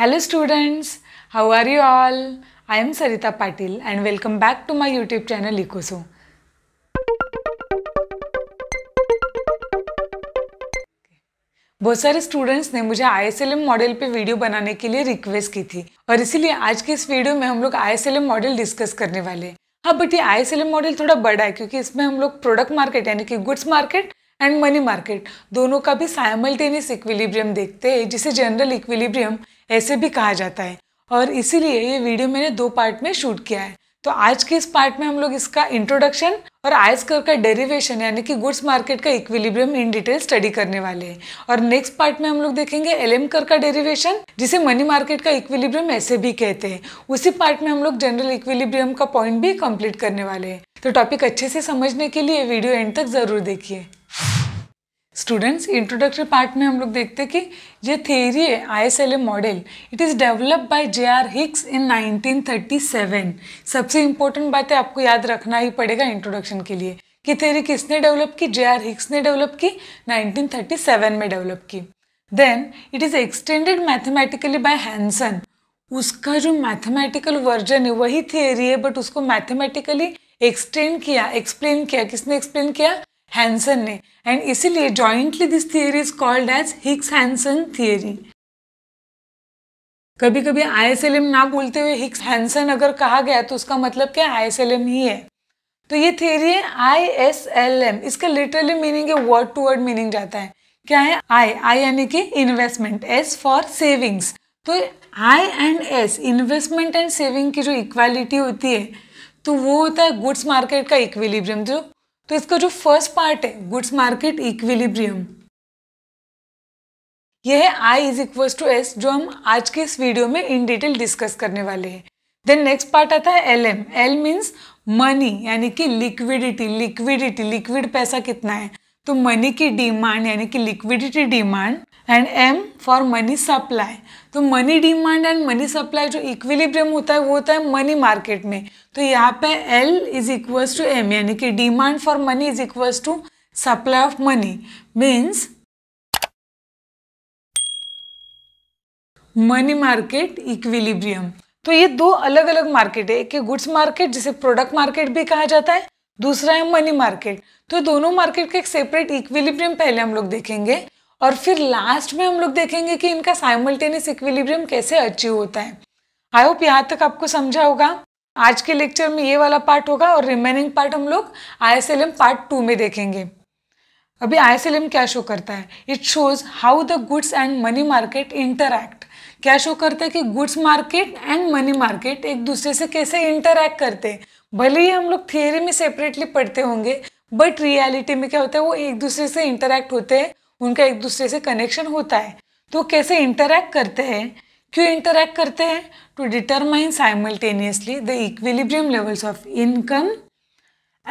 Hello students how are you all I am Sarita Patil and welcome back to my YouTube channel इकोसो बहुत सारे students ने मुझे IS-LM model पे वीडियो बनाने के लिए रिक्वेस्ट की थी और इसीलिए आज के इस वीडियो में हम लोग आईएसएलएम मॉडल डिस्कस करने वाले हैं हाँ बट ये आई मॉडल थोड़ा बड़ा है क्योंकि इसमें हम लोग प्रोडक्ट मार्केट यानी कि goods market and money market दोनों का भी साइमल्टेनियस इक्विलिब्रियम देखते हैं जिसे जनरल इक्विलिब्रियम ऐसे भी कहा जाता है और इसीलिए ये वीडियो मैंने दो पार्ट में शूट किया है तो आज के इस पार्ट में हम लोग इसका इंट्रोडक्शन और आयस कर का डेरिवेशन यानी कि गुड्स मार्केट का इक्विलिब्रियम इन डिटेल स्टडी करने वाले हैं और नेक्स्ट पार्ट में हम लोग देखेंगे एलएम कर का डेरिवेशन जिसे मनी मार्केट का इक्विलिब्रियम ऐसे भी कहते हैं उसी पार्ट में हम लोग जनरल इक्विलिब्रियम का पॉइंट भी कम्प्लीट करने वाले हैं तो टॉपिक अच्छे से समझने के लिए वीडियो एंड तक जरूर देखिए स्टूडेंट्स इंट्रोडक्टरी पार्ट में हम लोग देखते हैं कि ये थेरी है ISLM model it is develop by J R Hicks in 1937 सबसे इम्पोर्टेंट बात है आपको याद रखना ही पड़ेगा इंट्रोडक्शन के लिए कि थेरी किसने डेवलप की जे आर हिक्स ने डेवलप की 1937 में डेवलप की then it is extended mathematically by Hansen उसका जो मैथमेटिकल वर्जन है वही थियरी है बट उसको मैथमेटिकली एक्सटेंड किया एक्सप्लेन किया किसने एक्सप्लेन किया हैंसन ने एंड इसीलिए jointly this theory is called as Hicks Hansen theory कभी कभी आईएसएलएम ना बोलते हुए हिक्स हैंसन अगर कहा गया तो उसका मतलब क्या आईएसएलएम ही है तो ये थियरी है आईएसएलएम इसका लिटरली मीनिंग है वर्ड टू वर्ड मीनिंग जाता है क्या है आई आई यानी कि इन्वेस्टमेंट एस फॉर सेविंग्स तो I and S investment and saving की जो इक्वालिटी होती है तो वो होता है गुड्स मार्केट का इक्विलिब्रियम जो तो इसका जो फर्स्ट पार्ट है गुड्स मार्केट इक्विलिब्रियम यह है I is equal to S जो हम आज के इस वीडियो में इन डिटेल डिस्कस करने वाले हैं देन नेक्स्ट पार्ट आता है L M L means money यानी कि लिक्विडिटी लिक्विडिटी लिक्विड पैसा कितना है तो मनी की डिमांड यानी कि liquidity demand and M for money supply तो money demand and money supply जो इक्विलिब्रियम होता है वो होता है मनी मार्केट में तो यहाँ पे L is equals to M यानी कि demand for money is equals to supply of money means money market equilibrium तो ये दो अलग अलग मार्केट है एक है गुड्स मार्केट जिसे प्रोडक्ट मार्केट भी कहा जाता है दूसरा है मनी मार्केट तो दोनों मार्केट का एक सेपरेट इक्विलिब्रियम पहले हम लोग देखेंगे और फिर लास्ट में हम लोग देखेंगे कि इनका साइमल्टेनियस इक्विलिब्रियम कैसे अचीव होता है आई होप यहाँ तक आपको समझा होगा आज के लेक्चर में ये वाला पार्ट होगा और रिमेनिंग पार्ट हम लोग आई पार्ट टू में देखेंगे अभी आई क्या शो करता है it shows how the goods and money market interact क्या शो करता है कि goods market and money market एक दूसरे से कैसे इंटरैक्ट करते हैं भले ही हम लोग थियोरी में सेपरेटली पढ़ते होंगे बट रियलिटी में क्या होता है वो एक दूसरे से इंटरैक्ट होते हैं उनका एक दूसरे से कनेक्शन होता है तो कैसे इंटरैक्ट करते हैं क्यों इंटरैक्ट करते हैं to determine simultaneously the equilibrium levels of income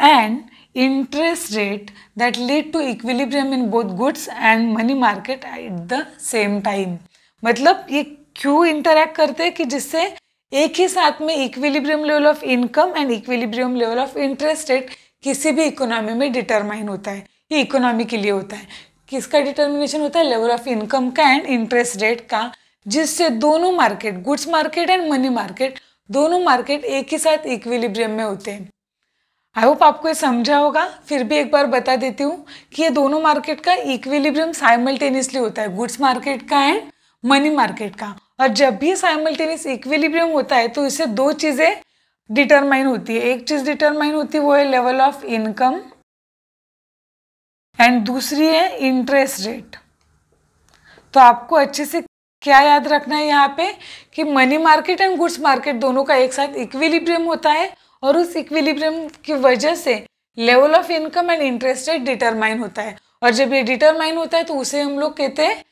and interest rate that lead to equilibrium in both goods and money market at the same time मतलब ये क्यों इंटरैक्ट करते हैं कि जिससे एक ही साथ में equilibrium level of income and equilibrium level of interest rate किसी भी इकोनॉमी में डिटरमाइन होता है ये इकोनॉमी के लिए होता है किसका डिटर्मिनेशन होता है लेवल ऑफ इनकम का एंड इंटरेस्ट रेट का जिससे दोनों market goods market and money market दोनों मार्केट एक ही साथ इक्विलिब्रियम में होते हैं आई होप आपको ये समझा होगा फिर भी एक बार बता देती हूँ कि ये दोनों मार्केट का इक्विलिब्रियम साइमल्टेनियसली होता है गुड्स मार्केट का एंड मनी मार्केट का और जब भी साइमल्टेनियस इक्विलिब्रियम होता है तो इससे दो चीज़ें डिटरमाइन होती है एक चीज़ डिटरमाइन होती है वो है लेवल ऑफ इनकम एंड दूसरी है इंटरेस्ट रेट तो आपको अच्छे से क्या याद रखना है यहाँ पे कि money market and goods market दोनों का एक साथ इक्विलिब्रियम होता है और उस इक्विलिब्रियम की वजह से level of income and interest rate determine होता है और जब ये डिटरमाइन होता है तो उसे हम लोग कहते हैं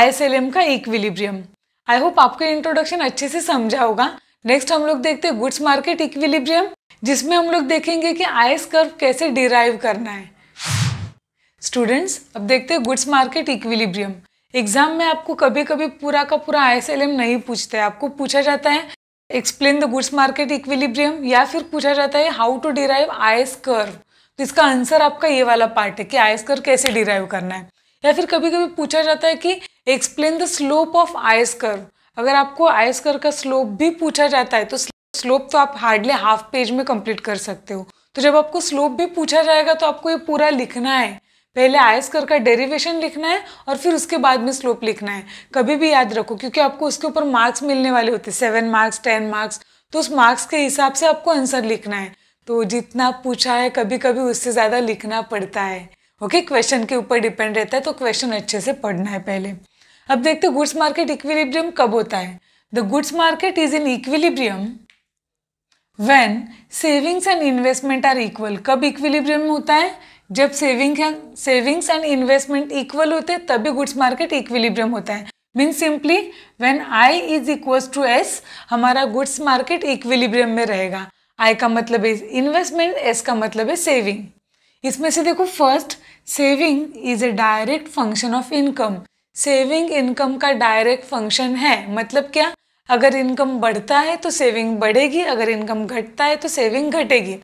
आई का इक्विलिब्रियम आई होप आपको इंट्रोडक्शन अच्छे से समझा होगा नेक्स्ट हम लोग देखते हैं गुड्स मार्केट इक्विलिब्रियम जिसमें हम लोग देखेंगे कि एस कर्व कैसे डिराइव करना है स्टूडेंट्स अब देखते हैं गुड्स मार्केट इक्विलिब्रियम एग्जाम में आपको कभी कभी पूरा का पूरा आईएसएलएम नहीं पूछते आपको पूछा जाता है explain the goods market equilibrium या फिर पूछा जाता है how to derive IS curve तो इसका आंसर आपका ये वाला पार्ट है कि आईएस कर्व कैसे डिराइव करना है या फिर कभी कभी पूछा जाता है कि explain the slope of IS curve अगर आपको आईएस कर्व का स्लोप भी पूछा जाता है तो स्लोप तो आप हार्डली हाफ पेज में कंप्लीट कर सकते हो तो जब आपको स्लोप भी पूछा जाएगा तो आपको ये पूरा लिखना है पहले आई स्क्वायर का डेरिवेशन लिखना है और फिर उसके बाद में स्लोप लिखना है कभी भी याद रखो क्योंकि आपको उसके ऊपर मार्क्स मिलने वाले होते हैं सेवन मार्क्स टेन मार्क्स तो उस मार्क्स के हिसाब से आपको आंसर लिखना है तो जितना पूछा है कभी कभी उससे ज़्यादा लिखना पड़ता है ओके क्वेश्चन के ऊपर डिपेंड रहता है तो क्वेश्चन अच्छे से पढ़ना है पहले अब देखते गुड्स मार्केट इक्विलिब्रियम कब होता है the goods market is in equilibrium when savings and investment are equal कब इक्विलिब्रियम होता है जब saving savings and investment equal होते हैं तभी गुड्स मार्केट इक्विलिब्रियम होता है mean simply when I is equal to S हमारा गुड्स मार्केट इक्विलिब्रियम में रहेगा आई का मतलब है इन्वेस्टमेंट एस का मतलब है सेविंग इसमें से देखो first saving is a direct function of income saving income का डायरेक्ट फंक्शन है मतलब क्या अगर इनकम बढ़ता है तो सेविंग बढ़ेगी अगर इनकम घटता है तो सेविंग घटेगी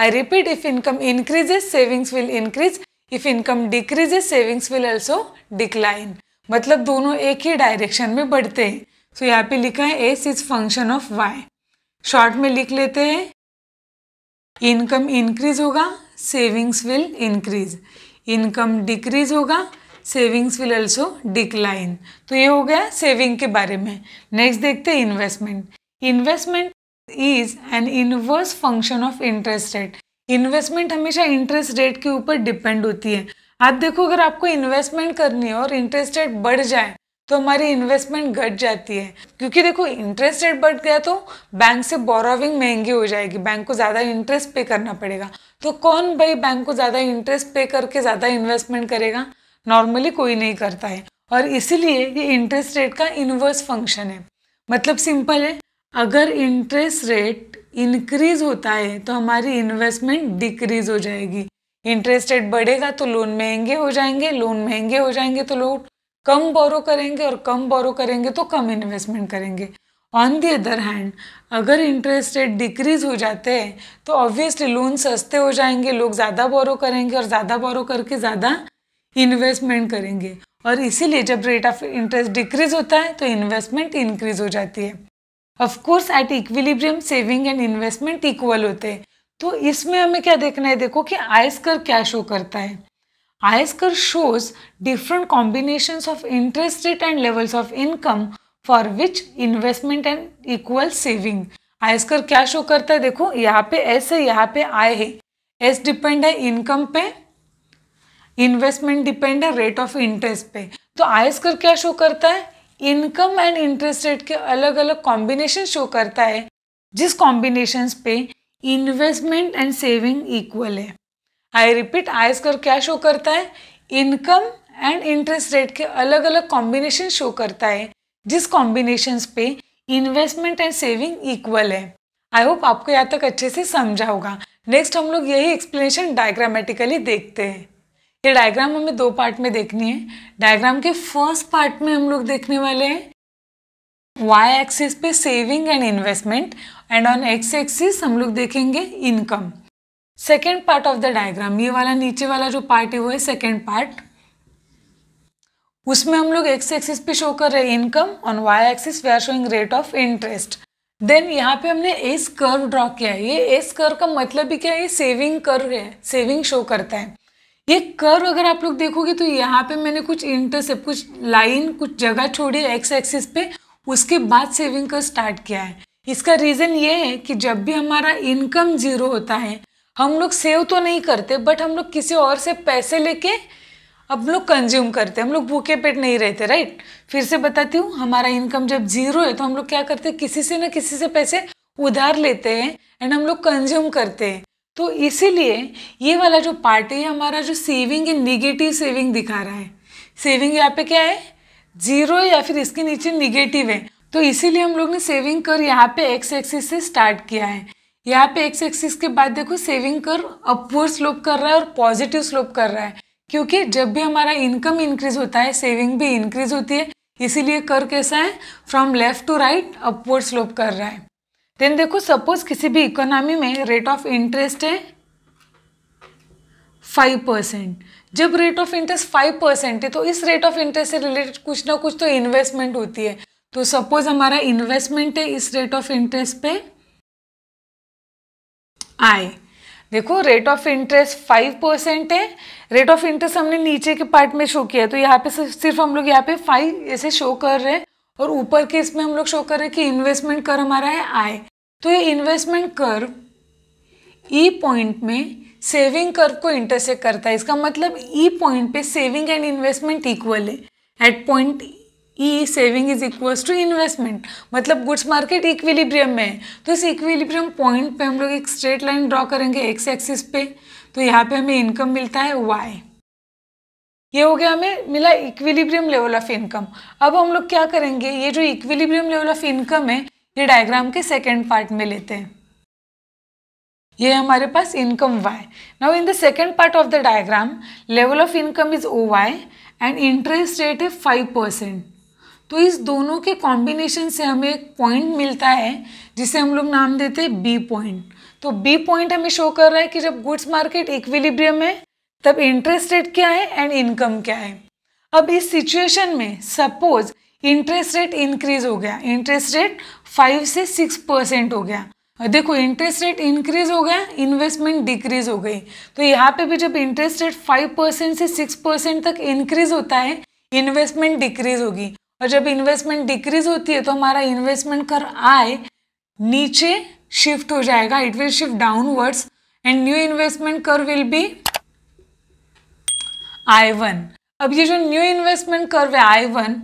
I repeat, if income increases, savings will increase. If income decreases, savings will also decline. मतलब दोनों एक ही डायरेक्शन में बढ़ते हैं सो so, यहाँ पे लिखा है S is function of Y. Short में लिख लेते हैं इनकम इंक्रीज होगा savings will increase income decrease होगा सेविंग्स विल ऑल्सो डिक्लाइन तो ये हो गया सेविंग के बारे में नेक्स्ट देखते हैं investment investment is an inverse function of interest rate investment हमेशा इंटरेस्ट रेट के ऊपर डिपेंड होती है आप देखो अगर आपको इन्वेस्टमेंट करनी है और इंटरेस्ट रेट बढ़ जाए तो हमारी इन्वेस्टमेंट घट जाती है क्योंकि देखो इंटरेस्ट रेट बढ़ गया तो बैंक से बोरोविंग महंगी हो जाएगी बैंक को ज़्यादा इंटरेस्ट पे करना पड़ेगा तो कौन भाई बैंक को ज़्यादा इंटरेस्ट पे करके ज़्यादा इन्वेस्टमेंट करेगा नॉर्मली कोई नहीं करता है और इसीलिए ये इंटरेस्ट रेट का इन्वर्स फंक्शन है मतलब सिंपल है अगर इंटरेस्ट रेट इंक्रीज होता है तो हमारी इन्वेस्टमेंट डिक्रीज हो जाएगी इंटरेस्ट रेट बढ़ेगा तो लोन महंगे हो जाएंगे लोन महंगे हो जाएंगे तो लोग कम बोरो करेंगे और कम बोरो करेंगे तो कम इन्वेस्टमेंट करेंगे ऑन दी अदर हैंड अगर इंटरेस्ट रेट डिक्रीज हो जाते हैं तो ऑब्वियसली लोन सस्ते हो जाएंगे लोग ज़्यादा बोरो करेंगे और ज़्यादा बोरो करके ज़्यादा इन्वेस्टमेंट करेंगे और इसीलिए जब रेट ऑफ इंटरेस्ट डिक्रीज होता है तो इन्वेस्टमेंट इंक्रीज हो जाती है of course at equilibrium saving and investment equal होते हैं तो इसमें हमें क्या देखना है देखो कि आयस कर क्या शो करता है IS curve shows different combination of interest rate and levels of income for which investment and equal saving IS curve क्या शो करता है देखो यहाँ पे एस है यहाँ पे आय है एस डिपेंड है इनकम पे इन्वेस्टमेंट डिपेंड है रेट ऑफ इंटरेस्ट पे तो आयस कर क्या शो करता है इनकम एंड इंटरेस्ट रेट के अलग अलग कॉम्बिनेशन शो करता है जिस कॉम्बिनेशन पे इन्वेस्टमेंट एंड सेविंग इक्वल है आई रिपीट आई स्कर क्या शो करता है इनकम एंड इंटरेस्ट रेट के अलग अलग कॉम्बिनेशन शो करता है जिस कॉम्बिनेशन पे इन्वेस्टमेंट एंड सेविंग इक्वल है आई होप आपको यहाँ तक अच्छे से समझा होगा नेक्स्ट हम लोग यही एक्सप्लेनेशन डायग्रामेटिकली देखते हैं ये डायग्राम हमें दो पार्ट में देखनी है डायग्राम के फर्स्ट पार्ट में हम लोग देखने वाले हैं वाई एक्सिस पे saving and investment and on X axis हम लोग देखेंगे income second part of the diagram ये वाला नीचे वाला जो पार्ट है वो है सेकेंड पार्ट उसमें हम लोग एक्स एक्सिस पे शो कर रहे हैं income on Y axis we are showing rate of interest then यहाँ पे हमने एस कर्व ड्रॉ किया है ये एस कर्व का मतलब ही क्या है ये सेविंग कर्व है सेविंग शो करता है ये कर्व अगर आप लोग देखोगे तो यहाँ पे मैंने कुछ इंटरसेप्ट कुछ लाइन कुछ जगह छोड़ी एक्स एक्सिस पे उसके बाद सेविंग कर स्टार्ट किया है इसका रीज़न ये है कि जब भी हमारा इनकम ज़ीरो होता है हम लोग सेव तो नहीं करते बट हम लोग किसी और से पैसे लेके अब लोग कंज्यूम करते हैं हम लोग भूखे पेट नहीं रहते राइट फिर से बताती हूँ हमारा इनकम जब ज़ीरो है तो हम लोग क्या करते हैं किसी से ना किसी से पैसे उधार लेते हैं एंड हम लोग कंज्यूम करते हैं तो इसीलिए ये वाला जो पार्ट है हमारा जो सेविंग है निगेटिव सेविंग दिखा रहा है सेविंग यहाँ पे क्या है जीरो या फिर इसके नीचे निगेटिव है तो इसीलिए हम लोग ने सेविंग कर यहाँ पे एक्स एक्सिस से स्टार्ट किया है यहाँ पे एक्स एक्सिस के बाद देखो सेविंग कर अपवर्ड स्लोप कर रहा है और पॉजिटिव स्लोप कर रहा है क्योंकि जब भी हमारा इनकम इंक्रीज होता है सेविंग भी इंक्रीज होती है इसीलिए कर कैसा है from left to right upward slope कर रहा है देन देखो सपोज किसी भी इकोनॉमी में रेट ऑफ इंटरेस्ट है फाइव परसेंट जब rate of interest five percent है तो इस रेट ऑफ इंटरेस्ट से रिलेटेड कुछ ना कुछ तो इन्वेस्टमेंट होती है तो सपोज हमारा इन्वेस्टमेंट है इस रेट ऑफ इंटरेस्ट पे आए देखो rate of interest five percent है रेट ऑफ इंटरेस्ट हमने नीचे के पार्ट में शो किया है तो यहाँ पे सिर्फ हम लोग यहाँ पे फाइव ऐसे शो कर रहे हैं और ऊपर के इसमें हम लोग शो कर रहे हैं कि इन्वेस्टमेंट कर हमारा है आय तो ये इन्वेस्टमेंट कर ई पॉइंट में सेविंग कर्व को इंटरसेक्ट करता है इसका मतलब ई e पॉइंट पे सेविंग एंड इन्वेस्टमेंट इक्वल है at point E saving is equals to investment मतलब गुड्स मार्केट इक्विलिब्रियम में है तो इस इक्विलिब्रियम पॉइंट पे हम लोग एक स्ट्रेट लाइन ड्रॉ करेंगे एक्स एक्सिस पे तो यहाँ पे हमें इनकम मिलता है वाई ये हो गया हमें मिला इक्विलिब्रियम लेवल ऑफ इनकम अब हम लोग क्या करेंगे ये जो इक्विलिब्रियम लेवल ऑफ इनकम है ये डायग्राम के सेकेंड पार्ट में लेते हैं ये हमारे पास income Y now in the second part of the diagram level of income is O Y and interest rate है फाइव परसेंट तो इस दोनों के कॉम्बिनेशन से हमें एक पॉइंट मिलता है जिसे हम लोग नाम देते हैं बी पॉइंट तो बी पॉइंट हमें शो कर रहा है कि जब गुड्स मार्केट इक्विलिब्रियम है तब इंटरेस्ट रेट क्या है एंड इनकम क्या है अब इस सिचुएशन में सपोज इंटरेस्ट रेट इंक्रीज हो गया इंटरेस्ट रेट फाइव से सिक्स परसेंट हो गया देखो इंटरेस्ट रेट इंक्रीज हो गया इन्वेस्टमेंट डिक्रीज हो गई तो यहाँ पे भी जब इंटरेस्ट रेट फाइव परसेंट से सिक्स परसेंट तक इंक्रीज होता है इन्वेस्टमेंट डिक्रीज होगी और जब इन्वेस्टमेंट डिक्रीज होती है तो हमारा इन्वेस्टमेंट कर आय नीचे शिफ्ट हो जाएगा it will shift downwards and new investment curve will be I one अब ये जो न्यू इन्वेस्टमेंट कर्व है आई वन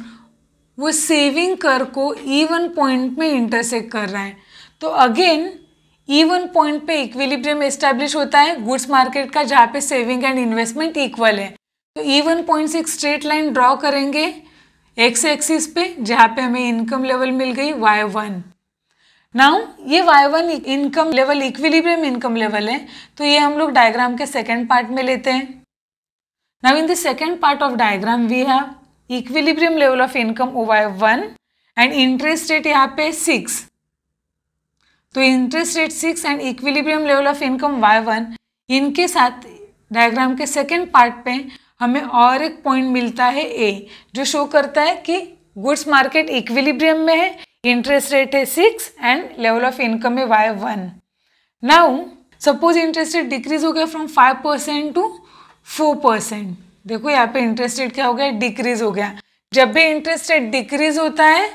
वो सेविंग कर को ई वन पॉइंट में इंटरसेक्ट कर रहा है तो अगेन ई वन पॉइंट पे इक्विलिब्रियम एस्टेब्लिश होता है गुड्स मार्केट का जहाँ पे सेविंग एंड इन्वेस्टमेंट इक्वल है तो ई वन पॉइंट से एक स्ट्रेट लाइन ड्रॉ करेंगे एक्स एक्सिस पे जहाँ पे हमें इनकम लेवल मिल गई वाई वन नाउ ये Y one income level equilibrium income level है तो ये हम लोग डायग्राम के सेकेंड पार्ट में लेते हैं Now in the second part of diagram we have equilibrium level of income over one and interest rate यहाँ पे six. तो interest rate 6 and equilibrium level of income Y one इनके साथ diagram के second part पे हमें और एक पॉइंट मिलता है ए जो शो करता है कि गुड्स मार्केट इक्विलिब्रियम में है इंटरेस्ट रेट है six and level of income है Y one now suppose interest rate decrease हो गया from five percent to four percent देखो यहाँ पे इंटरेस्ट रेट क्या हो गया डिक्रीज हो गया जब भी इंटरेस्ट रेट डिक्रीज होता है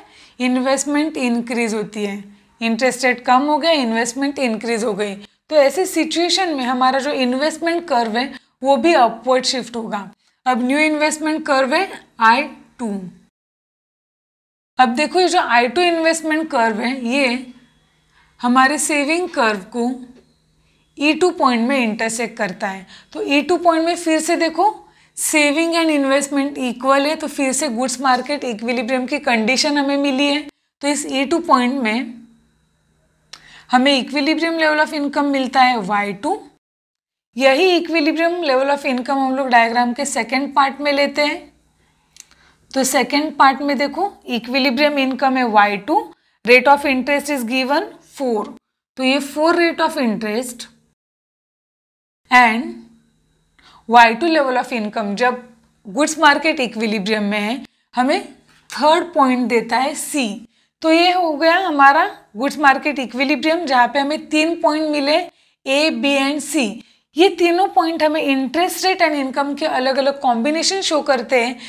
इन्वेस्टमेंट इंक्रीज होती है इंटरेस्ट रेट कम हो गया इन्वेस्टमेंट इंक्रीज हो गई तो ऐसे सिचुएशन में हमारा जो इन्वेस्टमेंट कर्व है वो भी अपवर्ड शिफ्ट होगा अब न्यू इन्वेस्टमेंट कर्व है आई टू अब देखो ये जो आई टू इन्वेस्टमेंट कर्व है ये हमारे सेविंग कर्व को E2 टू पॉइंट में इंटरसेक करता है तो ई टू पॉइंट में फिर से देखो सेविंग एंड इन्वेस्टमेंट इक्वल है तो फिर से गुड्स मार्केट इक्विलिब्रियम की कंडीशन हमें मिली है तो इस E2 पॉइंट में हमें इक्विलिब्रियम लेवल ऑफ इनकम मिलता है वाई टू यही इक्विलिब्रियम लेवल ऑफ इनकम हम लोग डायग्राम के सेकेंड पार्ट में लेते हैं तो सेकेंड पार्ट में देखो इक्विलिब्रियम इनकम है Y two rate of interest is given four तो ये four rate of interest and Y two level of income जब गुड्स मार्केट इक्विलिब्रियम में है हमें थर्ड पॉइंट देता है सी तो ये हो गया हमारा गुड्स मार्केट इक्विलिब्रियम जहाँ पे हमें तीन पॉइंट मिले ए बी एंड सी ये तीनों पॉइंट हमें इंटरेस्ट रेट एंड इनकम के अलग अलग कॉम्बिनेशन शो करते हैं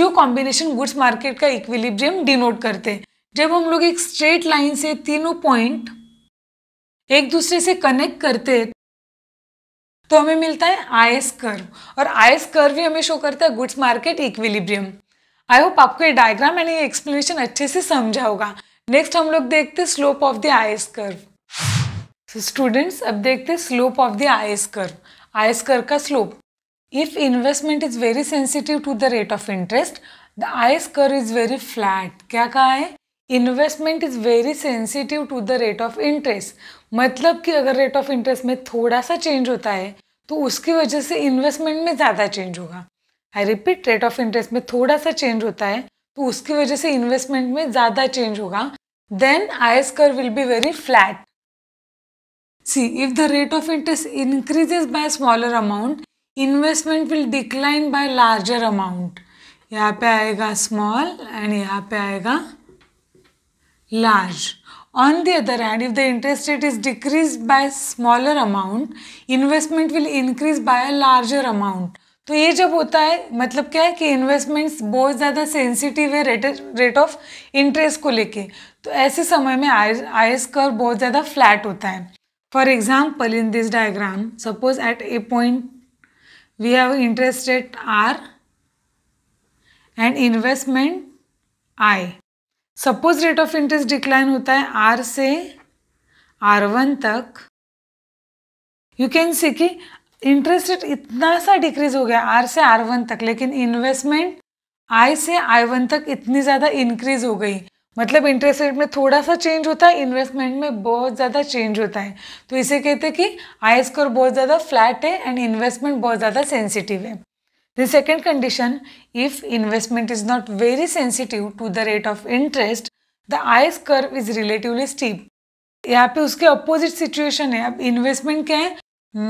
जो कॉम्बिनेशन गुड्स मार्केट का इक्विलिब्रियम डिनोट करते हैं जब हम लोग एक स्ट्रेट लाइन से तीनों पॉइंट एक दूसरे से कनेक्ट करते तो हमें मिलता है आई एस कर्व और आयस कर कर्व भी हमें शो करता है goods market equilibrium I hope आपको ये डायग्राम एंड ये एक्सप्लेनेशन अच्छे से समझा होगा नेक्स्ट हम लोग देखते हैं slope of the I S curve students अब देखते हैं slope of the I S curve I S curve का slope if investment is very sensitive to the rate of interest the I S curve is very flat क्या कहा है investment is very sensitive to the rate of interest मतलब कि अगर rate of interest में थोड़ा सा चेंज होता है तो उसकी वजह से इन्वेस्टमेंट में ज़्यादा चेंज होगा I repeat rate of interest में थोड़ा सा चेंज होता है तो उसकी वजह से इन्वेस्टमेंट में ज़्यादा चेंज होगा then I S curve will be very flat see if the rate of interest increases by smaller amount investment will decline by larger amount यहाँ पे आएगा स्मॉल एंड यहाँ पे आएगा large On the other hand, if the interest rate is decreased by smaller amount, investment will increase by a larger amount. तो ये जब होता है मतलब क्या है कि इन्वेस्टमेंट्स बहुत ज़्यादा सेंसिटिव है रेट रेट ऑफ इंटरेस्ट को लेके तो ऐसे समय में आई आई एस कर बहुत ज़्यादा फ्लैट होता है for example in this diagram suppose at A point we have interest rate R and investment I suppose rate of interest decline होता है आर से आर वन तक यू कैन सी कि इंटरेस्ट रेट इतना सा decrease हो गया are से आर वन तक लेकिन इन्वेस्टमेंट आई से आई वन तक इतनी ज़्यादा इंक्रीज हो गई मतलब इंटरेस्ट रेट में थोड़ा सा चेंज होता है इन्वेस्टमेंट में बहुत ज़्यादा चेंज होता है तो इसे कहते हैं कि आई स्कोर बहुत ज़्यादा फ्लैट है एंड इन्वेस्टमेंट बहुत ज़्यादा सेंसिटिव है The second condition, if investment is not very sensitive to the rate of interest, the IS curve is relatively steep यहाँ पे उसके अपोजिट सिचुएशन है अब इन्वेस्टमेंट क्या है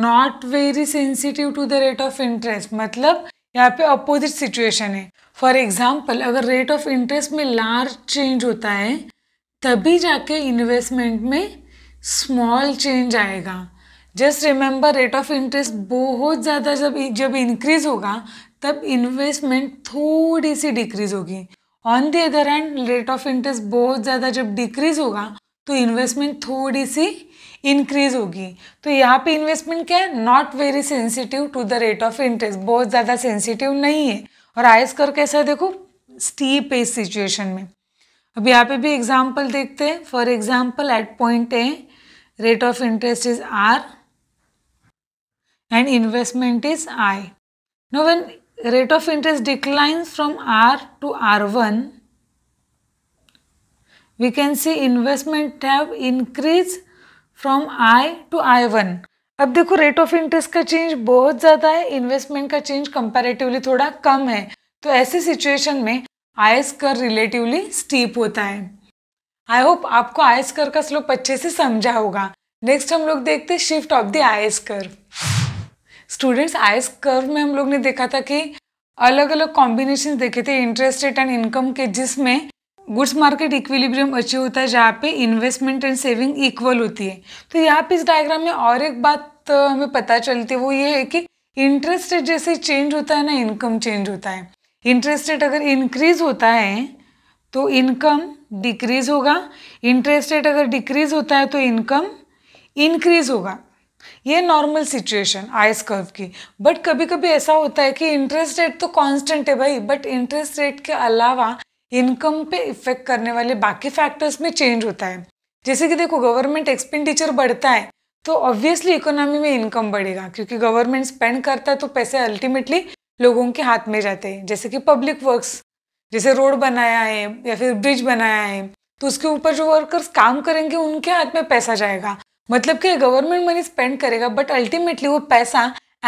not very sensitive to the rate of interest मतलब यहाँ पे अपोजिट सिचुएशन है फॉर एग्जाम्पल अगर रेट ऑफ इंटरेस्ट में लार्ज चेंज होता है तभी जाके इन्वेस्टमेंट में स्मॉल चेंज आएगा just remember rate of interest बहुत ज़्यादा जब जब इंक्रीज होगा तब इन्वेस्टमेंट थोड़ी सी डिक्रीज होगी on the other hand rate of interest बहुत ज़्यादा जब डिक्रीज होगा तो इन्वेस्टमेंट थोड़ी सी इंक्रीज होगी तो यहाँ पे इन्वेस्टमेंट क्या है not very sensitive to the rate of interest बहुत ज़्यादा सेंसिटिव नहीं है और आइस कर कैसा है देखो स्टीप है इस सिचुएशन में अब यहाँ पे भी एग्जाम्पल देखते हैं for example at point A rate of interest is R and investment is I. Now when rate of interest declines from R to R1, we can see investment have increase from I to I1. अब देखो rate of interest का change बहुत ज़्यादा है investment का change comparatively थोड़ा कम है तो ऐसी सिचुएशन में आयस कर रिलेटिवली स्टीप होता है आई होप आपको आयस कर का स्लोप अच्छे से समझा होगा नेक्स्ट हम लोग देखते हैं शिफ्ट ऑफ द आयस कर स्टूडेंट्स आइस कर्व में हम लोग ने देखा था कि अलग अलग कॉम्बिनेशन देखे थे इंटरेस्ट रेट एंड इनकम के जिसमें गुड्स मार्केट इक्विलिब्रियम अचीव होता है जहाँ पे इन्वेस्टमेंट एंड सेविंग इक्वल होती है तो यहाँ पे इस डायग्राम में और एक बात हमें पता चलती है वो ये है कि इंटरेस्ट रेट जैसे चेंज होता है ना इनकम चेंज होता है इंटरेस्ट रेट अगर इंक्रीज होता है तो इनकम डिक्रीज होगा इंटरेस्ट रेट अगर डिक्रीज होता है तो इनकम इंक्रीज होगा ये नॉर्मल सिचुएशन आइस कर्व की बट कभी कभी ऐसा होता है कि इंटरेस्ट रेट तो कांस्टेंट है भाई बट इंटरेस्ट रेट के अलावा इनकम पे इफेक्ट करने वाले बाकी फैक्टर्स में चेंज होता है जैसे कि देखो गवर्नमेंट एक्सपेंडिचर बढ़ता है तो ऑब्वियसली इकोनॉमी में इनकम बढ़ेगा क्योंकि गवर्नमेंट स्पेंड करता है तो पैसे अल्टीमेटली लोगों के हाथ में जाते हैं जैसे कि पब्लिक वर्क्स जैसे रोड बनाया है या फिर ब्रिज बनाया है तो उसके ऊपर जो वर्कर्स काम करेंगे उनके हाथ में पैसा जाएगा मतलब कि गवर्नमेंट मनी स्पेंड करेगा बट अल्टीमेटली वो पैसा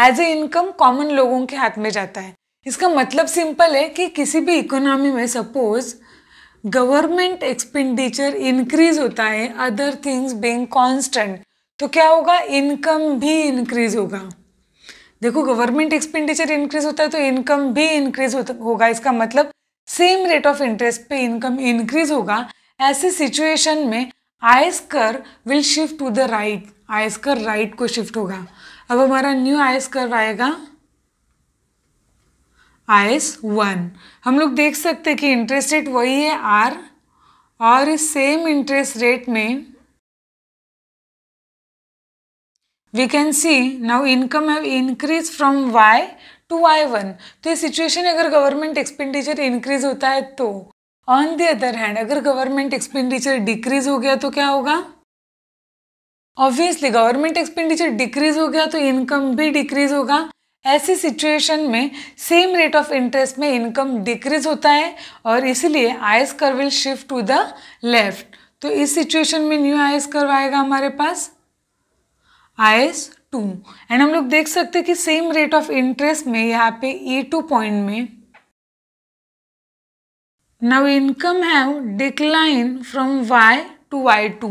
एज ए इनकम कॉमन लोगों के हाथ में जाता है इसका मतलब सिंपल है कि किसी भी इकोनॉमी में सपोज गवर्नमेंट एक्सपेंडिचर इंक्रीज होता है अदर थिंग्स बीइंग कांस्टेंट तो क्या होगा इनकम भी इंक्रीज होगा देखो गवर्नमेंट एक्सपेंडिचर इंक्रीज होता है तो इनकम भी इंक्रीज होगा इसका मतलब सेम रेट ऑफ इंटरेस्ट पे इनकम इंक्रीज होगा ऐसे सिचुएशन में IS curve will shift to the right IS curve right को शिफ्ट होगा अब हमारा न्यू कर आएगा आयस वन हम लोग देख सकते हैं कि इंटरेस्ट रेट वही है आर और इस सेम इंटरेस्ट रेट में we can see now income have increase from Y to Y one तो ये सिचुएशन अगर गवर्नमेंट एक्सपेंडिचर इंक्रीज होता है तो ऑन द अदर हैंड अगर गवर्नमेंट एक्सपेंडिचर डिक्रीज हो गया तो क्या होगा ऑब्वियसली गवर्नमेंट एक्सपेंडिचर डिक्रीज हो गया तो इनकम भी डिक्रीज होगा ऐसी सिचुएशन में सेम रेट ऑफ इंटरेस्ट में इनकम डिक्रीज होता है और इसलिए IS curve will shift to the left तो इस सिचुएशन में न्यू आइस कर्व आएगा हमारे पास आइस टू एंड हम लोग देख सकते हैं कि सेम रेट ऑफ इंटरेस्ट में यहाँ पे ई टू पॉइंट में now income have decline from Y to Y two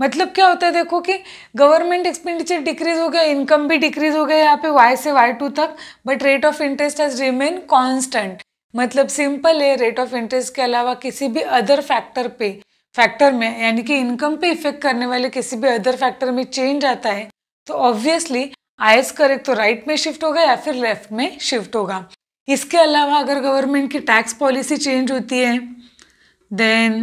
मतलब क्या होता है देखो कि गवर्नमेंट एक्सपेंडिचर डिक्रीज हो गया इनकम भी डिक्रीज हो गया यहाँ पे वाई से वाई टू तक but rate of interest has remain constant मतलब सिंपल है रेट ऑफ इंटरेस्ट के अलावा किसी भी अदर फैक्टर पे फैक्टर में यानी कि इनकम पे इफेक्ट करने वाले किसी भी अदर फैक्टर में चेंज आता है तो ऑब्वियसली आइस करेक्ट तो राइट right में शिफ्ट होगा या फिर लेफ्ट में शिफ्ट होगा इसके अलावा अगर गवर्नमेंट की टैक्स पॉलिसी चेंज होती है देन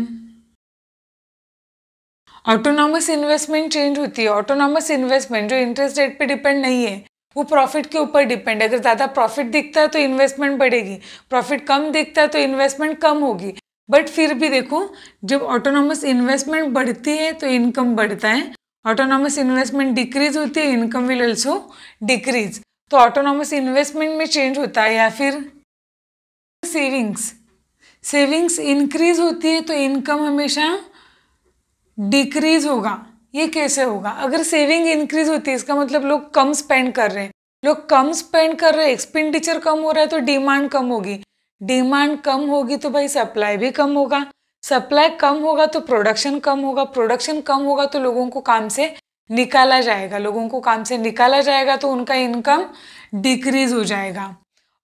ऑटोनॉमस इन्वेस्टमेंट चेंज होती है ऑटोनॉमस इन्वेस्टमेंट जो इंटरेस्ट रेट पे डिपेंड नहीं है वो प्रॉफिट के ऊपर डिपेंड है अगर ज़्यादा प्रॉफिट दिखता है तो इन्वेस्टमेंट बढ़ेगी प्रॉफिट कम दिखता है तो इन्वेस्टमेंट कम होगी बट फिर भी देखो जब ऑटोनॉमस इन्वेस्टमेंट बढ़ती है तो इनकम बढ़ता है ऑटोनॉमस इन्वेस्टमेंट डिक्रीज होती है इनकम विल ऑल्सो डिक्रीज तो ऑटोनॉमस इन्वेस्टमेंट में चेंज होता है या फिर सेविंग्स सेविंग्स इंक्रीज होती है तो इनकम हमेशा डिक्रीज होगा ये कैसे होगा अगर सेविंग इंक्रीज होती है इसका मतलब लोग कम स्पेंड कर रहे हैं लोग कम स्पेंड कर रहे हैं एक्सपेंडिचर कम हो रहा है तो डिमांड कम होगी डिमांड कम होगी तो भाई सप्लाई भी कम होगा सप्लाई कम होगा तो प्रोडक्शन कम होगा प्रोडक्शन कम होगा तो लोगों को काम से निकाला जाएगा लोगों को काम से निकाला जाएगा तो उनका इनकम डिक्रीज हो जाएगा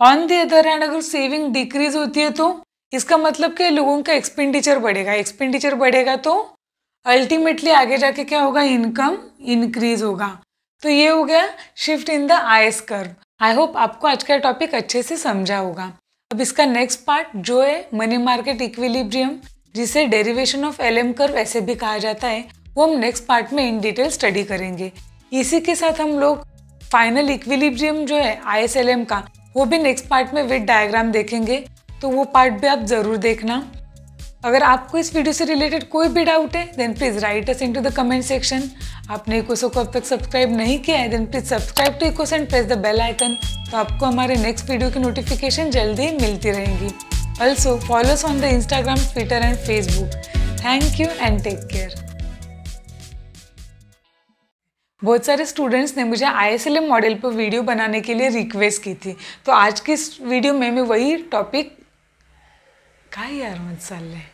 ऑन दी अदर हैंड अगर सेविंग डिक्रीज होती है तो इसका मतलब कि लोगों का एक्सपेंडिचर बढ़ेगा एक्सपेंडिचर बढ़ेगा तो अल्टीमेटली आगे जाके क्या होगा इनकम इंक्रीज होगा तो ये हो गया shift in the IS curve I hope आपको आज का टॉपिक अच्छे से समझा होगा अब इसका नेक्स्ट पार्ट जो है मनी मार्केट इक्विलिब्रियम जिसे derivation of L M curve ऐसे भी कहा जाता है वो हम नेक्स्ट पार्ट में इन डिटेल स्टडी करेंगे इसी के साथ हम लोग फाइनल इक्विलिब्रियम जो है आई का वो भी नेक्स्ट पार्ट में विद डायग्राम देखेंगे तो वो पार्ट भी आप ज़रूर देखना अगर आपको इस वीडियो से रिलेटेड कोई भी डाउट है then please write us into the comment section आपने इकोसो को अब तक सब्सक्राइब नहीं किया है देन प्लीज़ सब्सक्राइब टू इकोसो and press the bell icon तो आपको हमारे नेक्स्ट वीडियो की नोटिफिकेशन जल्दी मिलती रहेगी also follows on the Instagram Twitter and Facebook thank you and take care बहुत सारे स्टूडेंट्स ने मुझे आई मॉडल पर वीडियो बनाने के लिए रिक्वेस्ट की थी तो आज की इस वीडियो में मैं वही टॉपिक का यार मत